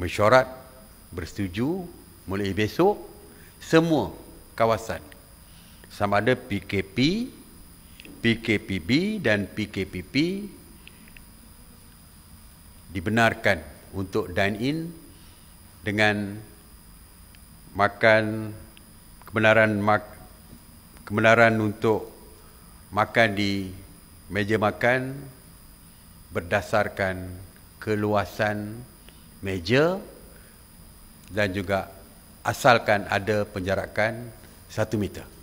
mesyuarat bersetuju mulai besok semua kawasan sama ada PKP PKPB dan PKPP dibenarkan untuk dine in dengan makan kebenaran mak, kebenaran untuk makan di meja makan berdasarkan keluasan meja dan juga asalkan ada penjarakan satu meter.